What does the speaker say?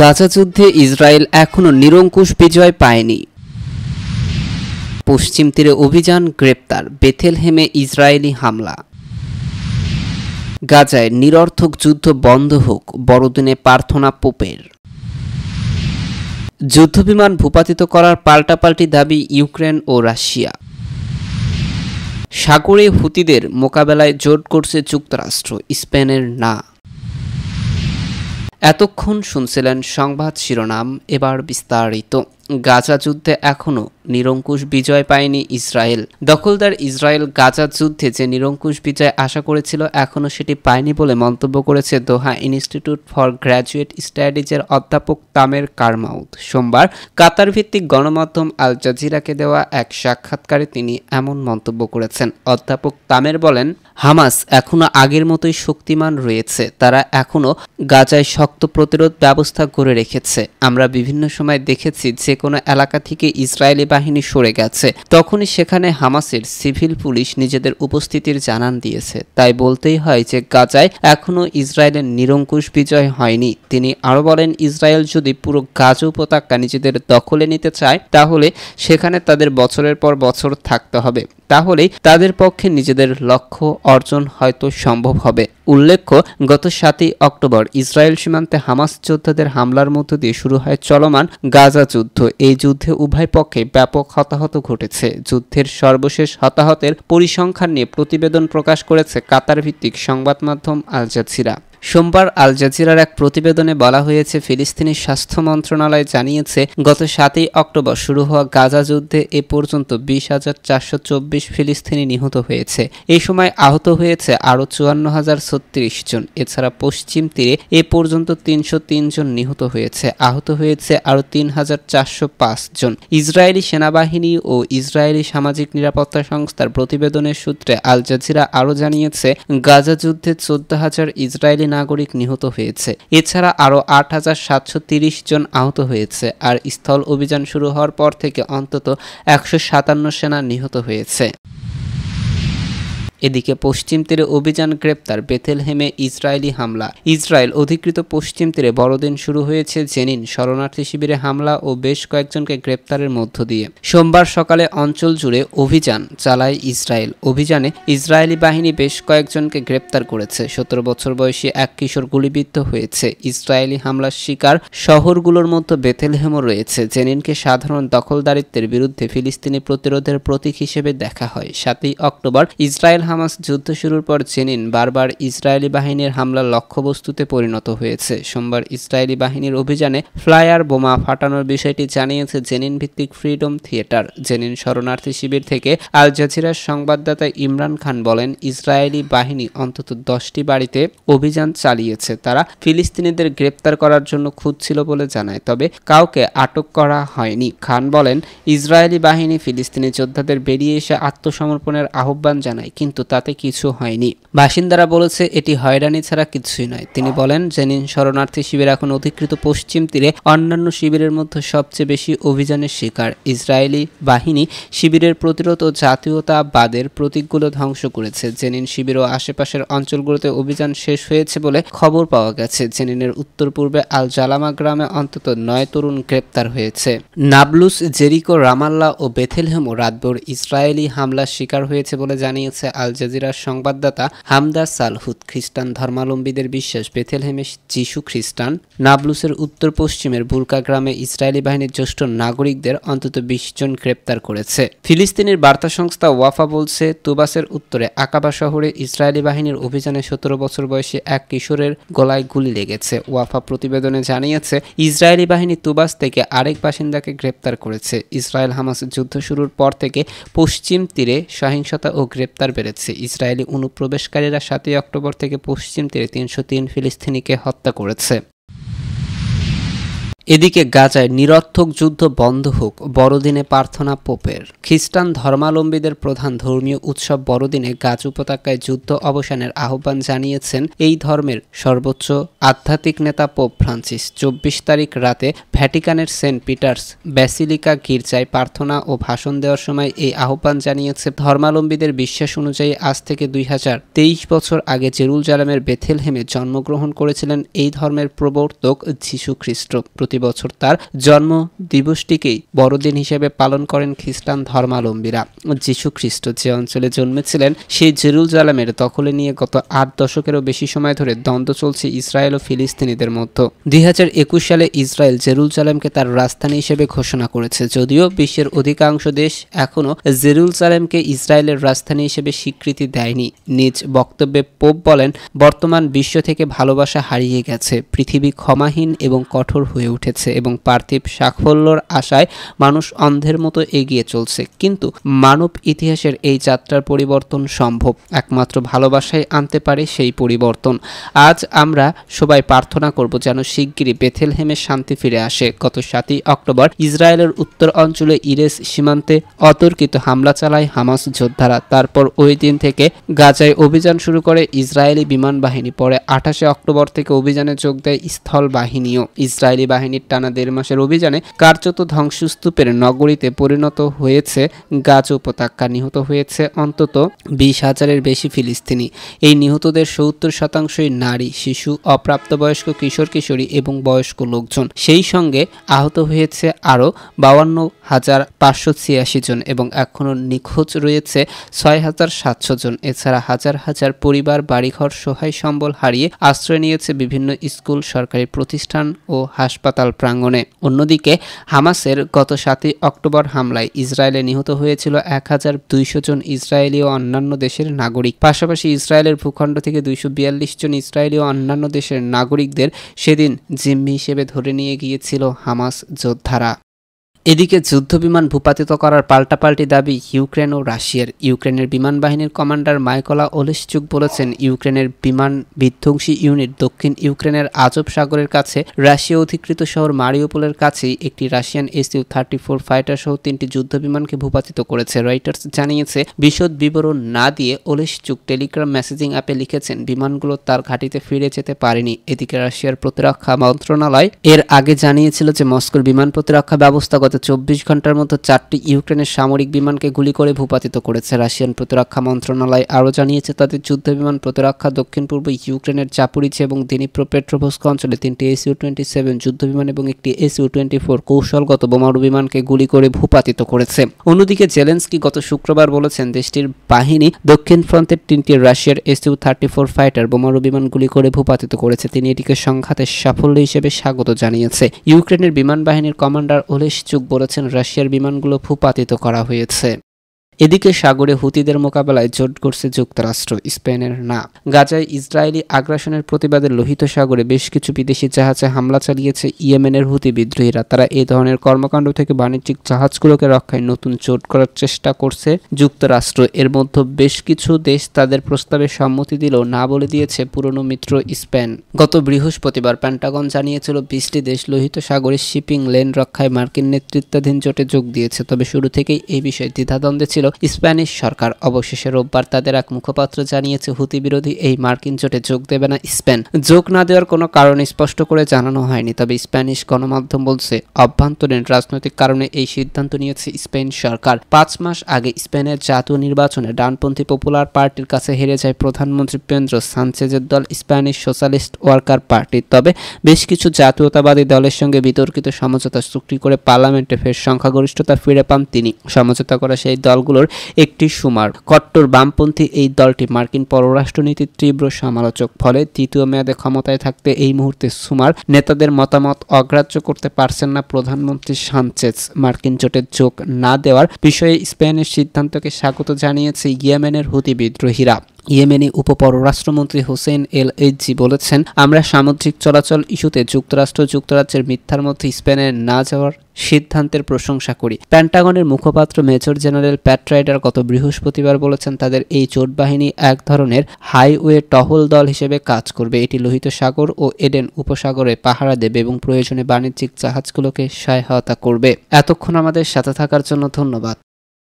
গাজা যুদ্ধে ইসরায়েল এখনও নিরঙ্কুশ বিজয় পায়নি পশ্চিম তীরে অভিযান গ্রেপ্তার বেথেলহেমে ইসরায়েলি হামলা গাজায় নিরর্থক যুদ্ধ বন্ধ হোক বড়দিনে প্রার্থনা পোপের যুদ্ধবিমান ভূপাতিত করার পাল্টাপাল্টি দাবি ইউক্রেন ও রাশিয়া সাগরে হুতিদের মোকাবেলায় জোট করছে যুক্তরাষ্ট্র স্পেনের না এতক্ষণ শুনছিলেন সংবাদ শিরোনাম এবার বিস্তারিত গাজা যুদ্ধে এখনও নিরঙ্কুশ বিজয় পায়নি ইসরায়েল দখলদার ইসরায়েল গাজা যুদ্ধে যে নিরঙ্কুশ বিজয় আশা করেছিল এখনও সেটি পায়নি বলে মন্তব্য করেছে দোহা ইনস্টিটিউট ফর গ্র্যাজুয়েট স্টাডিজের অধ্যাপক তামের কারমাউদ সোমবার কাতার ভিত্তিক গণমাধ্যম আল জাজিরাকে দেওয়া এক সাক্ষাৎকারে তিনি এমন মন্তব্য করেছেন অধ্যাপক তামের বলেন হামাস এখনও আগের মতোই শক্তিমান রয়েছে তারা এখনও গাজায় শক্ত প্রতিরোধ ব্যবস্থা করে রেখেছে আমরা বিভিন্ন সময় দেখেছি যে কোনো এলাকা থেকে ইসরায়েলি বাহিনী সরে গেছে তখনই সেখানে হামাসের সিভিল পুলিশ নিজেদের উপস্থিতির জানান দিয়েছে তাই বলতেই হয় যে গাজায় এখনও ইসরায়েলের নিরঙ্কুশ বিজয় হয়নি তিনি আরও বলেন ইসরায়েল যদি পুরো গাজা উপত্যকা নিজেদের দখলে নিতে চায় তাহলে সেখানে তাদের বছরের পর বছর থাকতে হবে তাহলেই তাদের পক্ষে নিজেদের লক্ষ্য অর্জন হয়তো সম্ভব হবে উল্লেখ্য গত সাতই অক্টোবর ইসরায়েল সীমান্তে হামাস যোদ্ধাদের হামলার মধ্য দিয়ে শুরু হয় চলমান গাজা যুদ্ধ এই যুদ্ধে উভয় পক্ষে ব্যাপক হতাহত ঘটেছে যুদ্ধের সর্বশেষ হতাহতের পরিসংখ্যান নিয়ে প্রতিবেদন প্রকাশ করেছে কাতার ভিত্তিক সংবাদ মাধ্যম আল জাজিরা সোমবার আল জাজিরার এক প্রতিবেদনে বলা হয়েছে ফিলিস্তিনি স্বাস্থ্য মন্ত্রণালয় জানিয়েছে গত সাতই অক্টোবর শুরু হওয়া গাজা যুদ্ধে এ পর্যন্ত বিশ হাজার চারশো চব্বিশ ফিলিস্তিনি নিহত হয়েছে এই সময় আহত হয়েছে আরও চুয়ান্ন হাজার ছত্রিশ জন এছাড়া পশ্চিম তীরে এ পর্যন্ত তিনশো জন নিহত হয়েছে আহত হয়েছে আরও তিন হাজার চারশো পাঁচ জন ইসরায়েলি সেনাবাহিনী ও ইসরায়েলি সামাজিক নিরাপত্তা সংস্থার প্রতিবেদনের সূত্রে আল জাজিরা আরও জানিয়েছে গাজা যুদ্ধে চোদ্দ হাজার ইসরায়েলি নাগরিক নিহত হয়েছে এছাড়া আরও আট হাজার সাতশো তিরিশ জন আহত হয়েছে আর স্থল অভিযান শুরু হওয়ার পর থেকে অন্তত একশো সাতান্ন সেনা নিহত হয়েছে এদিকে পশ্চিম তীরে অভিযান গ্রেপ্তার বেথেলহেমে ইসরায়েলি হামলা ইসরায়েল অধিকৃত পশ্চিম তীরে বড়দিন শুরু হয়েছে জেনিন শরণার্থী শিবিরে হামলা ও বেশ কয়েকজনকে গ্রেপ্তারের মধ্য দিয়ে সোমবার সকালে অঞ্চল জুড়ে অভিযান চালায় ইসরায়েল অভিযানে ইসরায়েলি বাহিনী বেশ কয়েকজনকে গ্রেপ্তার করেছে সতেরো বছর বয়সী এক কিশোর গুলিবিদ্ধ হয়েছে ইসরায়েলি হামলার শিকার শহরগুলোর মধ্যে বেথেলহেমও রয়েছে জেনিনকে সাধারণ দখলদারিত্বের বিরুদ্ধে ফিলিস্তিনি প্রতিরোধের প্রতীক হিসেবে দেখা হয় সাতই অক্টোবর ইসরায়েল হামাস যুদ্ধ শুরুর পর জেনিন বারবার ইসরায়েলি বাহিনীর হামলার লক্ষ্যবস্তুতে পরিণত হয়েছে সোমবার ইসরায়েলি বাহিনীর অভিযানে ফ্লায়ার বোমা ফাটানোর বিষয়টি জানিয়েছে জেনিন ভিত্তিক ফ্রিডম থিয়েটার জেনিন শরণার্থী শিবির থেকে আল জাজিরার সংবাদদাতা ইমরান খান বলেন ইসরায়েলি বাহিনী অন্তত দশটি বাড়িতে অভিযান চালিয়েছে তারা ফিলিস্তিনিদের গ্রেপ্তার করার জন্য খুঁজছিল বলে জানায় তবে কাউকে আটক করা হয়নি খান বলেন ইসরায়েলি বাহিনী ফিলিস্তিনি যোদ্ধাদের বেরিয়ে এসে আত্মসমর্পণের আহ্বান জানায় কিন্তু কিন্তু তাতে কিছু হয়নি বাসিন্দারা বলেছে এটি হয়রানি ছাড়া কিছুই নয় তিনি বলেন জেনিন শরণার্থী শিবির এখন অধিকৃত পশ্চিম তীরে অন্যান্য শিবিরের মধ্যে সবচেয়ে বেশি অভিযানের শিকার ইসরায়েলি বাহিনী শিবিরের প্রতিরোধ ও জাতীয়তাবাদের প্রতীকগুলো ধ্বংস করেছে জেনিন শিবির ও আশেপাশের অঞ্চলগুলোতে অভিযান শেষ হয়েছে বলে খবর পাওয়া গেছে জেনিনের উত্তর পূর্বে আল জালামা গ্রামে অন্তত নয় তরুণ গ্রেপ্তার হয়েছে নাবলুস জেরিকো রামাল্লা ও বেথেলহেমো রাতভর ইসরায়েলি হামলার শিকার হয়েছে বলে জানিয়েছে আল আল জাজিরার সংবাদদাতা হামদা সালহুদ খ্রিস্টান ধর্মাবলম্বীদের বিশ্বাস বেথেলহেমে যিশু খ্রিস্টান নাবলুসের উত্তর পশ্চিমের বুলকা গ্রামে ইসরায়েলি বাহিনীর জ্যেষ্ঠ নাগরিকদের অন্তত বিশ জন গ্রেপ্তার করেছে ফিলিস্তিনের বার্তা সংস্থা ওয়াফা বলছে তুবাসের উত্তরে আকাবা শহরে ইসরায়েলি বাহিনীর অভিযানে সতেরো বছর বয়সী এক কিশোরের গলায় গুলি লেগেছে ওয়াফা প্রতিবেদনে জানিয়েছে ইসরায়েলি বাহিনী তুবাস থেকে আরেক বাসিন্দাকে গ্রেপ্তার করেছে ইসরায়েল হামাস যুদ্ধ শুরুর পর থেকে পশ্চিম তীরে সহিংসতা ও গ্রেপ্তার বেড়েছে দেখছে ইসরায়েলি অনুপ্রবেশকারীরা সাতই অক্টোবর থেকে পশ্চিম তীরে তিনশো তিন ফিলিস্তিনিকে হত্যা করেছে এদিকে গাজায় নিরর্থক যুদ্ধ বন্ধ হোক বড়দিনে প্রার্থনা পোপের খ্রিস্টান ধর্মাবলম্বীদের প্রধান ধর্মীয় উৎসব বড়দিনে গাজ উপত্যকায় যুদ্ধ অবসানের আহ্বান জানিয়েছেন এই ধর্মের সর্বোচ্চ আধ্যাত্মিক নেতা পোপ ফ্রান্সিস চব্বিশ তারিখ রাতে ভ্যাটিকানের সেন্ট পিটার্স ব্যাসিলিকা গির্জায় প্রার্থনা ও ভাষণ দেওয়ার সময় এই আহ্বান জানিয়েছে ধর্মাবলম্বীদের বিশ্বাস অনুযায়ী আজ থেকে দুই বছর আগে বেথেল বেথেলহেমে জন্মগ্রহণ করেছিলেন এই ধর্মের প্রবর্তক যীশু খ্রিস্ট প্রতি বছর তার জন্ম দিবসটিকেই বড়দিন হিসেবে পালন করেন খ্রিস্টান ধর্মালম্বীরা যীশু খ্রিস্ট যে অঞ্চলে জন্মেছিলেন সেই জেরুল জালামের দখলে নিয়ে গত আট দশকেরও বেশি সময় ধরে দ্বন্দ্ব চলছে ইসরায়েল ও ফিলিস্তিনিদের মধ্যে দুই সালে ইসরায়েল জেরুল জালামকে তার রাজধানী হিসেবে ঘোষণা করেছে যদিও বিশ্বের অধিকাংশ দেশ এখনও জেরুজালেমকে ইসরায়েলের রাজধানী হিসেবে স্বীকৃতি দেয়নি নিজ বক্তব্যে পোপ বলেন বর্তমান বিশ্ব থেকে ভালোবাসা হারিয়ে গেছে পৃথিবী ক্ষমাহীন এবং কঠোর হয়ে উঠে উঠেছে এবং পার্থিব সাফল্যর আশায় মানুষ অন্ধের মতো এগিয়ে চলছে কিন্তু মানব ইতিহাসের এই যাত্রার পরিবর্তন সম্ভব একমাত্র ভালোবাসায় আনতে পারে সেই পরিবর্তন আজ আমরা সবাই প্রার্থনা করব যেন শিগগিরই বেথেলহেমে শান্তি ফিরে আসে গত সাতই অক্টোবর ইসরায়েলের উত্তর অঞ্চলে ইরেস সীমান্তে অতর্কিত হামলা চালায় হামাস যোদ্ধারা তারপর ওই দিন থেকে গাজায় অভিযান শুরু করে ইসরায়েলি বিমান বাহিনী পরে আঠাশে অক্টোবর থেকে অভিযানে যোগ দেয় স্থল বাহিনীও ইসরায়েলি বাহিনী সেনাবাহিনীর টানা দেড় মাসের অভিযানে কার্যত ধ্বংসস্তূপের নগরীতে পরিণত হয়েছে গাজ উপত্যকা নিহত হয়েছে অন্তত বিশ হাজারের বেশি ফিলিস্তিনি এই নিহতদের সত্তর শতাংশই নারী শিশু অপ্রাপ্তবয়স্ক কিশোর কিশোরী এবং বয়স্ক লোকজন সেই সঙ্গে আহত হয়েছে আরও বাউান্ন হাজার পাঁচশো ছিয়াশি জন এবং এখনও নিখোঁজ রয়েছে ছয় হাজার সাতশো জন এছাড়া হাজার হাজার পরিবার বাড়িঘর সহায় সম্বল হারিয়ে আশ্রয় নিয়েছে বিভিন্ন স্কুল সরকারি প্রতিষ্ঠান ও হাসপাতাল হাসপাতাল প্রাঙ্গণে অন্যদিকে হামাসের গত সাতই অক্টোবর হামলায় ইসরায়েলে নিহত হয়েছিল এক হাজার দুইশো জন ইসরায়েলি ও অন্যান্য দেশের নাগরিক পাশাপাশি ইসরায়েলের ভূখণ্ড থেকে দুইশো বিয়াল্লিশ জন ইসরায়েলি ও অন্যান্য দেশের নাগরিকদের সেদিন জিম্মি হিসেবে ধরে নিয়ে গিয়েছিল হামাস যোদ্ধারা এদিকে যুদ্ধবিমান ভূপাতিত করার পাল্টাপাল্টি দাবি ইউক্রেন ও রাশিয়ার ইউক্রেনের বিমান বাহিনীর কমান্ডার মাইকলা ওলেশচুক বলেছেন ইউক্রেনের বিমান বিধ্বংসী ইউনিট দক্ষিণ ইউক্রেনের আজব সাগরের কাছে রাশিয়া অধিকৃত শহর মারিওপোলের কাছেই একটি Russian SU thirty four fighter সহ তিনটি যুদ্ধবিমানকে ভূপাতিত করেছে রয়টার্স জানিয়েছে বিশদ বিবরণ না দিয়ে ওলেশচুক টেলিগ্রাম মেসেজিং অ্যাপে লিখেছেন বিমানগুলো তার ঘাঁটিতে ফিরে যেতে পারেনি এদিকে রাশিয়ার প্রতিরক্ষা মন্ত্রণালয় এর আগে জানিয়েছিল যে মস্কোর বিমান প্রতিরক্ষা ব্যবস্থা গত চব্বিশ ঘন্টার মতো চারটি ইউক্রেনের সামরিক বিমানকে গুলি করে ভূপাতিত করেছে রাশিয়ান প্রতিরক্ষা মন্ত্রণালয় আরও জানিয়েছে তাদের যুদ্ধ বিমান প্রতিরক্ষা দক্ষিণ পূর্ব ইউক্রেনের চাপুরিচে এবং দিনীপ্র পেট্রোভস্ক অঞ্চলে তিনটি এসইউ টোয়েন্টি সেভেন যুদ্ধ বিমান এবং একটি এসইউ টোয়েন্টি ফোর কৌশলগত বোমারু বিমানকে গুলি করে ভূপাতিত করেছে অন্যদিকে জেলেন্সকি গত শুক্রবার বলেছেন দেশটির বাহিনী দক্ষিণ ফ্রন্টের তিনটি রাশিয়ার এসইউ থার্টি ফোর ফাইটার বোমারু বিমান গুলি করে ভূপাতিত করেছে তিনি এটিকে সংঘাতের সাফল্য হিসেবে স্বাগত জানিয়েছে ইউক্রেনের বিমান বাহিনীর কমান্ডার ওলেশ বলেছেন রাশিয়ার বিমানগুলো ভূপাতিত করা হয়েছে এদিকে সাগরে হুতিদের মোকাবেলায় জোট করছে যুক্তরাষ্ট্র স্পেনের না গাজায় ইসরায়েলি আগ্রাসনের প্রতিবাদে লোহিত সাগরে বেশ কিছু বিদেশি জাহাজে হামলা চালিয়েছে ইয়েমেনের হুতি বিদ্রোহীরা তারা এ ধরনের কর্মকাণ্ড থেকে বাণিজ্যিক জাহাজগুলোকে রক্ষায় নতুন জোট করার চেষ্টা করছে যুক্তরাষ্ট্র এর মধ্যে বেশ কিছু দেশ তাদের প্রস্তাবে সম্মতি দিল না বলে দিয়েছে পুরনো মিত্র স্পেন গত বৃহস্পতিবার প্যান্টাগন জানিয়েছিল বিশটি দেশ লোহিত সাগরে শিপিং লেন রক্ষায় মার্কিন নেতৃত্বাধীন জোটে যোগ দিয়েছে তবে শুরু থেকেই এই বিষয়ে দ্বিধাদ্বন্দ্বে ছিল স্প্যানিশ সরকার অবশেষে রোববার তাদের এক মুখপাত্র জানিয়েছে হুতি বিরোধী এই মার্কিন জোটে যোগ দেবে না স্পেন যোগ না দেওয়ার কোনো কারণ স্পষ্ট করে জানানো হয়নি তবে স্প্যানিশ গণমাধ্যম বলছে অভ্যন্তরীণ রাজনৈতিক কারণে এই সিদ্ধান্ত নিয়েছে স্পেন সরকার পাঁচ মাস আগে স্পেনের জাতীয় নির্বাচনে ডানপন্থী পপুলার পার্টির কাছে হেরে যায় প্রধানমন্ত্রী পেন্দ্র সানচেজের দল স্প্যানিশ সোশ্যালিস্ট ওয়ার্কার পার্টি তবে বেশ কিছু জাতীয়তাবাদী দলের সঙ্গে বিতর্কিত সমঝোতা চুক্তি করে পার্লামেন্টে ফের সংখ্যাগরিষ্ঠতা ফিরে পান তিনি সমঝোতা করা সেই দলগুলো দলগুলোর একটি সুমার কট্টর বামপন্থী এই দলটি মার্কিন পররাষ্ট্রনীতির তীব্র সমালোচক ফলে তৃতীয় মেয়াদে ক্ষমতায় থাকতে এই মুহূর্তে সুমার নেতাদের মতামত অগ্রাহ্য করতে পারছেন না প্রধানমন্ত্রী সানচেস মার্কিন জোটের যোগ না দেওয়ার বিষয়ে স্পেনের সিদ্ধান্তকে স্বাগত জানিয়েছে ইয়েমেনের হুতি বিদ্রোহীরা ইয়েমেনি উপপররাষ্ট্রমন্ত্রী হোসেন এল এইজি বলেছেন আমরা সামুদ্রিক চলাচল ইস্যুতে যুক্তরাষ্ট্র যুক্তরাজ্যের মিথ্যার মধ্যে স্পেনে না যাওয়ার সিদ্ধান্তের প্রশংসা করি প্যান্টাগনের মুখপাত্র মেজর জেনারেল প্যাট্রাইডার গত বৃহস্পতিবার বলেছেন তাদের এই জোট বাহিনী এক ধরনের হাইওয়ে টহল দল হিসেবে কাজ করবে এটি লোহিত সাগর ও এডেন উপসাগরে পাহারা দেবে এবং প্রয়োজনে বাণিজ্যিক জাহাজগুলোকে সহায়তা করবে এতক্ষণ আমাদের সাথে থাকার জন্য ধন্যবাদ